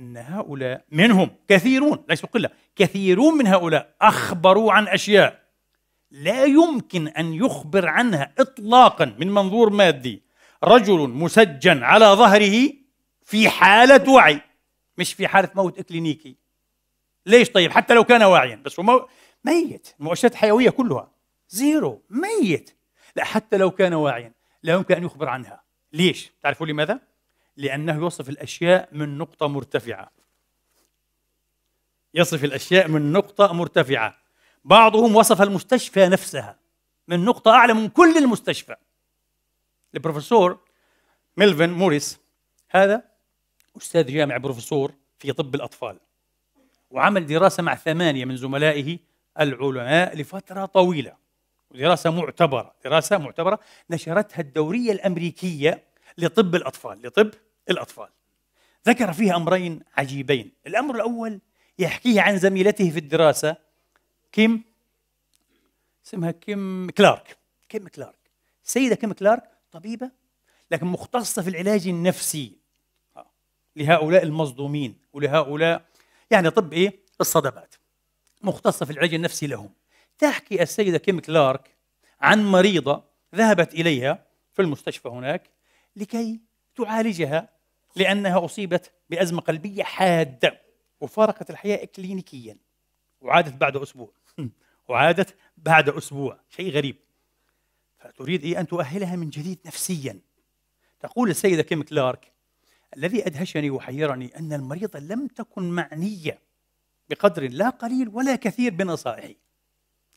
أن هؤلاء منهم كثيرون ليسوا قلة كثيرون من هؤلاء أخبروا عن أشياء لا يمكن أن يخبر عنها إطلاقا من منظور مادي رجل مسجن على ظهره في حالة وعي مش في حالة موت إكلينيكي ليش طيب حتى لو كان واعيا بس هو ميت المؤشرات الحيوية كلها زيرو ميت لا حتى لو كان واعيا لا يمكن أن يخبر عنها ليش؟ تعرفوا لماذا؟ لأنه يصف الأشياء من نقطة مرتفعة يصف الأشياء من نقطة مرتفعة بعضهم وصف المستشفى نفسها من نقطة أعلى من كل المستشفى البروفيسور ميلفن موريس هذا أستاذ جامع بروفيسور في طب الأطفال وعمل دراسة مع ثمانية من زملائه العلماء لفترة طويلة ودراسة معتبرة دراسة معتبرة نشرتها الدورية الأمريكية لطب الأطفال لطب الأطفال ذكر فيها أمرين عجيبين الأمر الأول يحكيه عن زميلته في الدراسة كيم اسمها كيم كلارك كيم كلارك سيدة كيم كلارك طبيبة لكن مختصة في العلاج النفسي آه. لهؤلاء المصدومين ولهؤلاء يعني طب إيه الصدمات مختصة في العلاج النفسي لهم تحكي السيدة كيم كلارك عن مريضة ذهبت إليها في المستشفى هناك لكي تعالجها لأنها أصيبت بأزمة قلبية حادة وفارقت الحياة كلينيكيا وعادت بعد أسبوع وعادت بعد أسبوع شيء غريب فتريد إيه أن تؤهلها من جديد نفسيا تقول السيدة كيم كلارك الذي أدهشني وحيرني أن المريضة لم تكن معنية بقدر لا قليل ولا كثير بنصائحي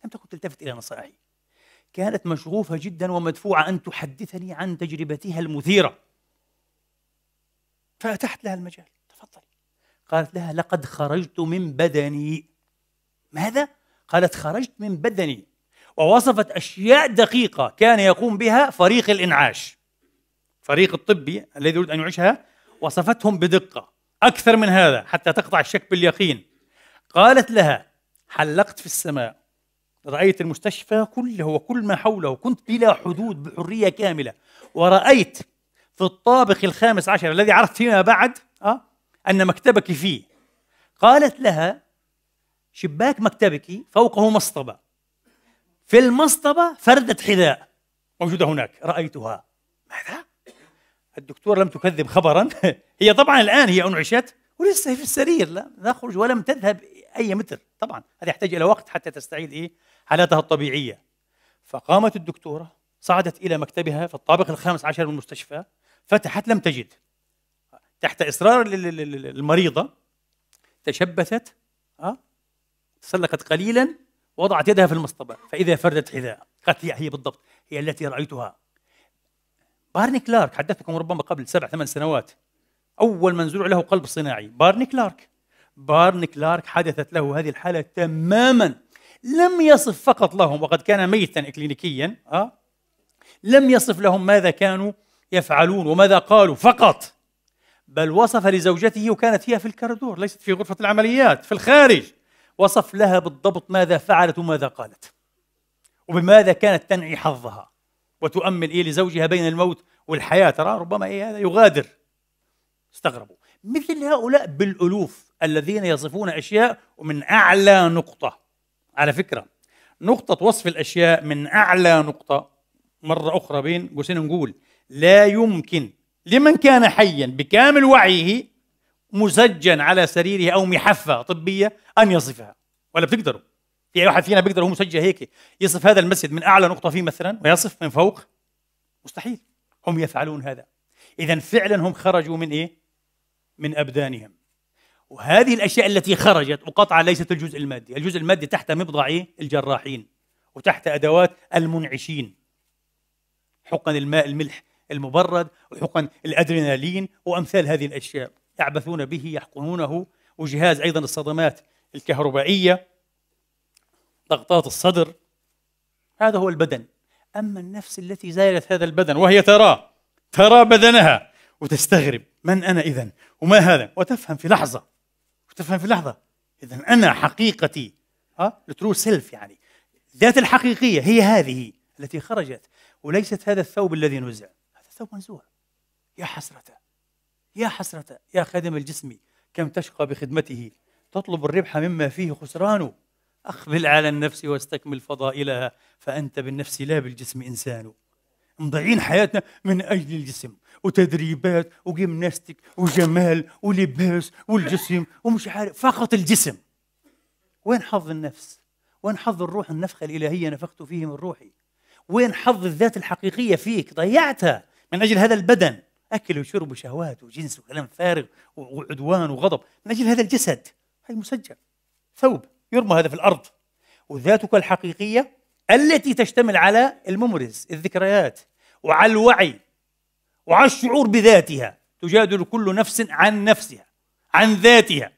لم تكن تلتفت إلى نصائحي كانت مشغوفة جدا ومدفوعة أن تحدثني عن تجربتها المثيرة فأتحت لها المجال تفضلي قالت لها لقد خرجت من بدني ماذا؟ قالت خرجت من بدني ووصفت أشياء دقيقة كان يقوم بها فريق الإنعاش فريق الطبي الذي يريد أن يعيشها وصفتهم بدقة أكثر من هذا حتى تقطع الشك باليقين قالت لها حلقت في السماء رأيت المستشفى كله وكل ما حوله كنت بلا حدود بحرية كاملة ورأيت في الطابق الخامس عشر الذي عرفت فيما بعد أه؟ أن مكتبك فيه قالت لها شباك مكتبك فوقه مصطبة في المصطبة فردة حذاء موجودة هناك رأيتها ماذا؟ الدكتور لم تكذب خبرا هي طبعا الآن هي أنعشت ولسه في السرير لا تخرج ولم تذهب أي متر طبعا هذا يحتاج إلى وقت حتى تستعيد إيه حالتها الطبيعية فقامت الدكتورة صعدت إلى مكتبها في الطابق الخامس عشر من المستشفى فتحت لم تجد تحت إصرار المريضة تشبثت آه، تسلقت قليلا ووضعت يدها في المصطبة فإذا فردت حذاء قالت هي هي بالضبط هي التي رأيتها بارني كلارك حدثتكم ربما قبل سبع ثمان سنوات أول من زرع له قلب صناعي بارني كلارك بارني كلارك حدثت له هذه الحالة تماما لم يصف فقط لهم وقد كان ميتا إكلينيكيا أه؟ لم يصف لهم ماذا كانوا يفعلون وماذا قالوا فقط بل وصف لزوجته وكانت هي في الكاردور ليست في غرفة العمليات في الخارج وصف لها بالضبط ماذا فعلت وماذا قالت وبماذا كانت تنعي حظها وتؤمل إيه لزوجها بين الموت والحياة ترى ربما إيه هذا يغادر استغربوا مثل هؤلاء بالألوف الذين يصفون أشياء ومن أعلى نقطة على فكرة نقطة وصف الأشياء من أعلى نقطة مرة أخرى بين قوسين نقول لا يمكن لمن كان حيا بكامل وعيه مزجا على سريره او محفه طبيه ان يصفها ولا بتقدروا في اي واحد فينا بيقدر هو مسجل هيك يصف هذا المسجد من اعلى نقطه فيه مثلا ويصف من فوق مستحيل هم يفعلون هذا اذا فعلا هم خرجوا من ايه من ابدانهم وهذه الاشياء التي خرجت وقطعا ليست الجزء المادي الجزء المادي تحت مبضع إيه؟ الجراحين وتحت ادوات المنعشين حقن الماء الملح المبرد وحقن الادرينالين وامثال هذه الاشياء يعبثون به يحقنونه وجهاز ايضا الصدمات الكهربائيه ضغطات الصدر هذا هو البدن اما النفس التي زالت هذا البدن وهي تراه ترى بدنها وتستغرب من انا اذا وما هذا وتفهم في لحظه وتفهم في لحظه اذا انا حقيقتي ها الترو سيلف يعني الذات الحقيقيه هي هذه التي خرجت وليست هذا الثوب الذي نزع ثوب منزوع يا حسرة يا حسرة يا خادم الجسم كم تشقى بخدمته تطلب الربح مما فيه خسرانه أقبل على النفس واستكمل فضائلها فأنت بالنفس لا بالجسم إنسان مضيعين حياتنا من أجل الجسم وتدريبات وجيمناستيك وجمال ولباس والجسم ومش عارف فقط الجسم وين حظ النفس وين حظ الروح النفخة الإلهية نفخت فيه من روحي وين حظ الذات الحقيقية فيك ضيعتها من أجل هذا البدن أكل وشرب وشهوات وجنس وكلام فارغ وعدوان وغضب من أجل هذا الجسد هذا مسجل ثوب يرمى هذا في الأرض وذاتك الحقيقية التي تشتمل على الممرز الذكريات وعلى الوعي وعلى الشعور بذاتها تجادل كل نفس عن نفسها عن ذاتها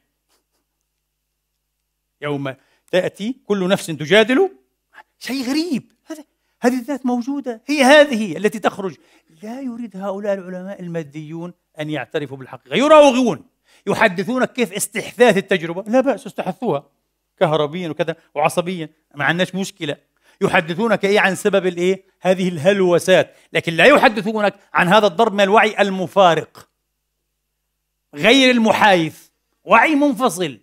يوم تأتي كل نفس تجادل شيء غريب هذه الذات موجودة هي هذه التي تخرج لا يريد هؤلاء العلماء الماديون أن يعترفوا بالحقيقة يراوغون يحدثونك كيف استحداث التجربة لا بأس استحثوها كهربيا وكذا وعصبيا ما عندناش مشكلة يحدثونك إيه عن سبب الإيه هذه الهلوسات لكن لا يحدثونك عن هذا الضرب من الوعي المفارق غير المحايث وعي منفصل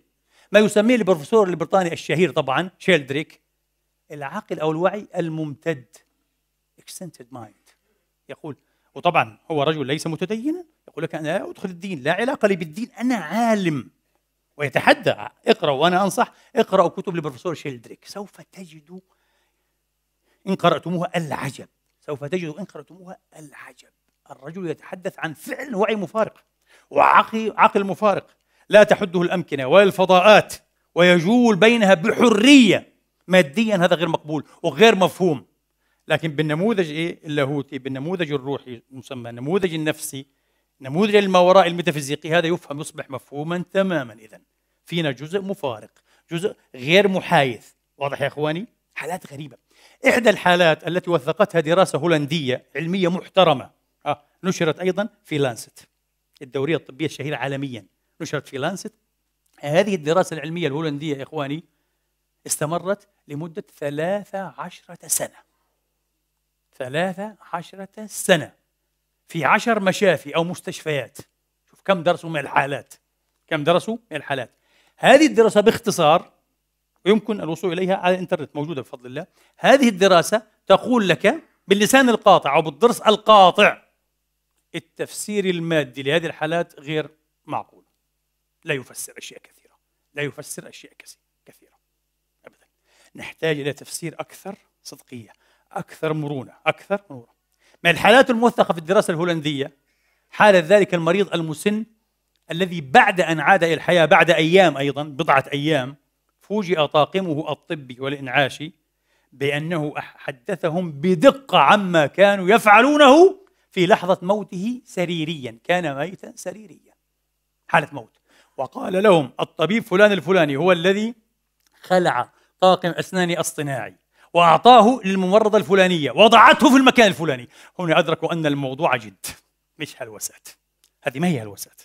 ما يسميه البروفيسور البريطاني الشهير طبعا شيلدريك العقل أو الوعي الممتد extended مايند يقول وطبعا هو رجل ليس متدينا يقول لك انا لا ادخل الدين لا علاقه لي بالدين انا عالم ويتحدى اقرا وانا انصح اقرا كتب للبروفيسور شيلدريك سوف تجدوا ان قراتموها العجب سوف تجدوا ان قراتموها العجب الرجل يتحدث عن فعل وعي مفارق وعقل عقل مفارق لا تحده الامكنه ولا الفضاءات ويجول بينها بحريه ماديا هذا غير مقبول وغير مفهوم لكن بالنموذج ايه اللاهوتي بالنموذج الروحي المسمى النموذج النفسي نموذج الماوراء الميتافيزيقي هذا يفهم يصبح مفهوما تماما اذا فينا جزء مفارق جزء غير محايث واضح يا اخواني حالات غريبه احدى الحالات التي وثقتها دراسه هولنديه علميه محترمه آه. نشرت ايضا في لانست الدوريه الطبيه الشهيره عالميا نشرت في لانست هذه الدراسه العلميه الهولنديه يا اخواني استمرت لمده 13 سنه ثلاثة عشرة سنة في عشر مشافي أو مستشفيات شوف كم درسوا من الحالات كم درسوا من الحالات هذه الدراسة باختصار ويمكن الوصول إليها على الإنترنت موجودة بفضل الله هذه الدراسة تقول لك باللسان القاطع أو بالضرس القاطع التفسير المادي لهذه الحالات غير معقول لا يفسر أشياء كثيرة لا يفسر أشياء كثيرة أبدا نحتاج إلى تفسير أكثر صدقية أكثر مرونة أكثر مرونة من الحالات الموثقة في الدراسة الهولندية حالة ذلك المريض المسن الذي بعد أن عاد إلى الحياة بعد أيام أيضا بضعة أيام فوجئ طاقمه الطبي والإنعاشي بأنه حدثهم بدقة عما كانوا يفعلونه في لحظة موته سريريا كان ميتا سريريا حالة موت وقال لهم الطبيب فلان الفلاني هو الذي خلع طاقم أسناني اصطناعي وأعطاه للممرضة الفلانية وضعته في المكان الفلاني هنا أدركوا أن الموضوع جد مش هلوسات هذه ما هي هلوسات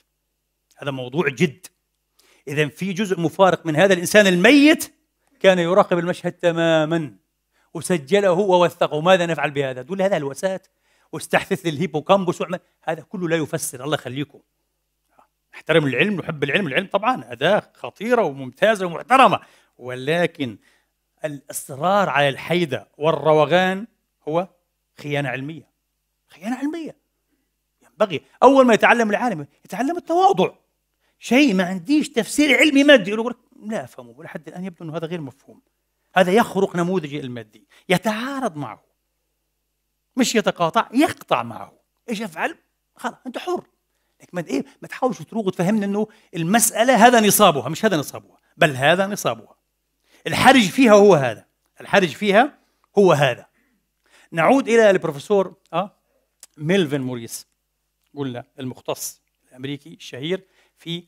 هذا موضوع جد إذا في جزء مفارق من هذا الإنسان الميت كان يراقب المشهد تماما وسجله ووثقه ماذا نفعل بهذا تقول هذا هلوسات واستحدث للهيبوكامبوس واعمل هذا كله لا يفسر الله يخليكم نحترم العلم نحب العلم العلم طبعا أداة خطيرة وممتازة ومحترمة ولكن الاصرار على الحيدة والروغان هو خيانة علمية خيانة علمية ينبغي أول ما يتعلم العالم يتعلم التواضع شيء ما عنديش تفسير علمي مادي يقول لك لا أفهمه ولحد الآن يبدو أنه هذا غير مفهوم هذا يخرق نموذجي المادي يتعارض معه مش يتقاطع يقطع معه ايش افعل؟ خلاص انت حر لكن ما ايه ما تحاولش تروق تفهمني انه المساله هذا نصابها مش هذا نصابها بل هذا نصابها الحرج فيها هو هذا الحرج فيها هو هذا نعود إلى البروفيسور آه ميلفن موريس قلنا المختص الأمريكي الشهير في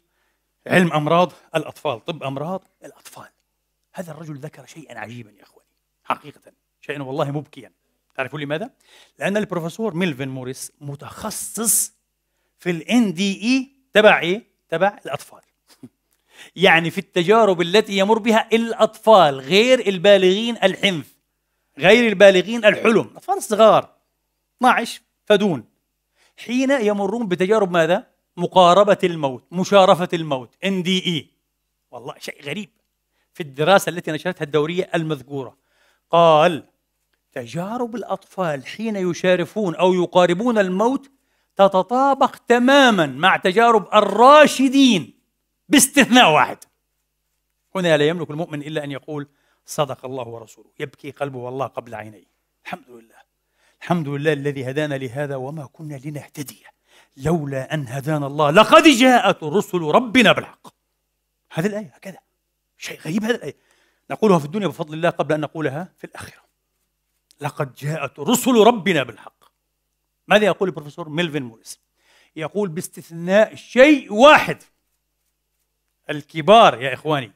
علم أمراض الأطفال طب أمراض الأطفال هذا الرجل ذكر شيئا عجيبا يا إخواني حقيقة شيئا والله مبكيا تعرفون لماذا؟ لأن البروفيسور ميلفن موريس متخصص في الان دي اي e تبع ايه؟ تبع الاطفال يعني في التجارب التي يمر بها الأطفال غير البالغين الحنف غير البالغين الحلم الأطفال الصغار 12 فدون حين يمرون بتجارب ماذا؟ مقاربة الموت مشارفة الموت ان دي اي والله شيء غريب في الدراسة التي نشرتها الدورية المذكورة قال تجارب الأطفال حين يشارفون أو يقاربون الموت تتطابق تماما مع تجارب الراشدين باستثناء واحد هنا لا يملك المؤمن إلا أن يقول صدق الله ورسوله يبكي قلبه والله قبل عينيه الحمد لله الحمد لله الذي هدانا لهذا وما كنا لنهتدي لولا أن هدانا الله لقد جاءت رسل ربنا بالحق هذه الآية هكذا شيء غريب هذه الآية نقولها في الدنيا بفضل الله قبل أن نقولها في الآخرة لقد جاءت رسل ربنا بالحق ماذا يقول البروفيسور ميلفين موريس يقول باستثناء شيء واحد الكبار يا إخواني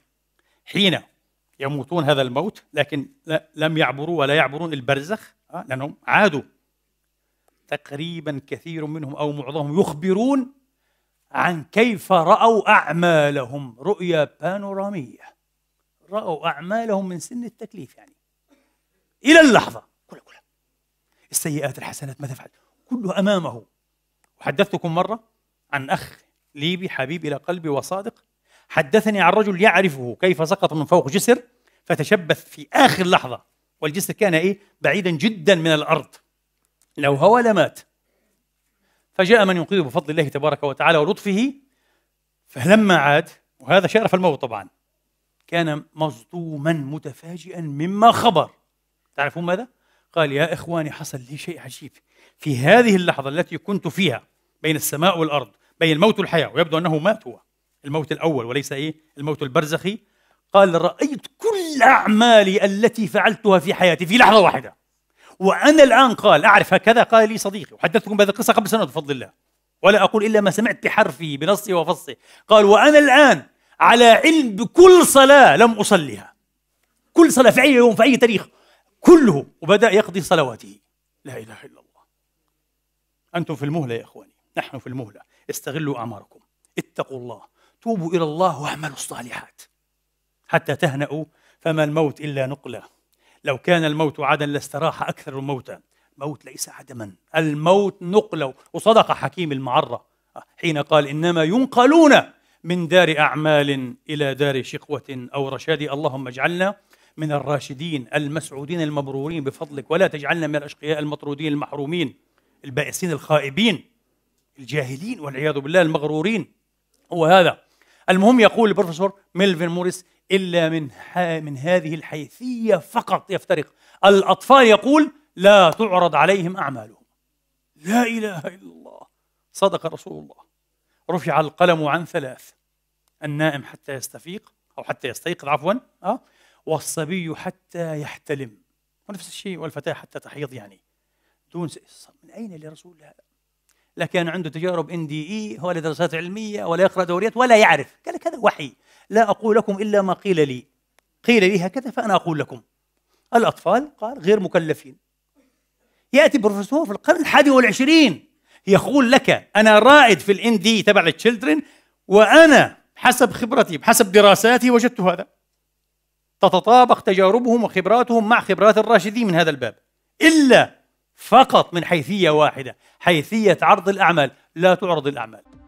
حين يموتون هذا الموت لكن لم يعبروا ولا يعبرون البرزخ آه، لأنهم عادوا تقريبا كثير منهم أو معظمهم يخبرون عن كيف رأوا أعمالهم رؤيا بانورامية رأوا أعمالهم من سن التكليف يعني إلى اللحظة كلها كلها السيئات الحسنات ماذا فعل كله أمامه وحدثتكم مرة عن أخ ليبي حبيب إلى قلبي وصادق حدثني عن رجل يعرفه كيف سقط من فوق جسر فتشبث في آخر لحظة والجسر كان إيه بعيدا جدا من الأرض لو هوى لمات فجاء من ينقذه بفضل الله تبارك وتعالى ولطفه فلما عاد وهذا شرف الموت طبعا كان مصدوما متفاجئا مما خبر تعرفون ماذا؟ قال يا إخواني حصل لي شيء عجيب في هذه اللحظة التي كنت فيها بين السماء والأرض بين الموت والحياة ويبدو أنه مات هو الموت الأول وليس إيه الموت البرزخي قال رأيت كل أعمالي التي فعلتها في حياتي في لحظة واحدة وأنا الآن قال أعرف هكذا قال لي صديقي وحدثتكم بهذه القصة قبل سنة بفضل الله ولا أقول إلا ما سمعت بحرفه بنصه وفصه قال وأنا الآن على علم بكل صلاة لم أصليها كل صلاة في أي يوم في أي تاريخ كله وبدأ يقضي صلواته لا إله إلا الله أنتم في المهلة يا إخواني نحن في المهلة استغلوا أعماركم اتقوا الله توبوا إلى الله واعملوا الصالحات حتى تهنأوا فما الموت إلا نقلة لو كان الموت عدلا لاستراح أكثر الموتى الموت ليس عدما الموت نقلة وصدق حكيم المعرة حين قال إنما ينقلون من دار أعمال إلى دار شقوة أو رشاد اللهم اجعلنا من الراشدين المسعودين المبرورين بفضلك ولا تجعلنا من الأشقياء المطرودين المحرومين البائسين الخائبين الجاهلين والعياذ بالله المغرورين هو هذا المهم يقول البروفيسور ميلفين موريس إلا من من هذه الحيثية فقط يفترق الأطفال يقول لا تعرض عليهم أعمالهم لا إله إلا الله صدق رسول الله رفع القلم عن ثلاث النائم حتى يستفيق أو حتى يستيقظ عفوا أه؟ والصبي حتى يحتلم ونفس الشيء والفتاة حتى تحيض يعني دون من أين لرسول الله لا كان عنده تجارب ان دي اي ولا دراسات علميه ولا يقرا دوريات ولا يعرف قال لك هذا وحي لا اقول لكم الا ما قيل لي قيل لي هكذا فانا اقول لكم الاطفال قال غير مكلفين ياتي بروفيسور في القرن الحادي والعشرين يقول لك انا رائد في الان دي تبع التشيلدرن وانا حسب خبرتي بحسب دراساتي وجدت هذا تتطابق تجاربهم وخبراتهم مع خبرات الراشدين من هذا الباب الا فقط من حيثيه واحده حيثيه عرض الاعمال لا تعرض الاعمال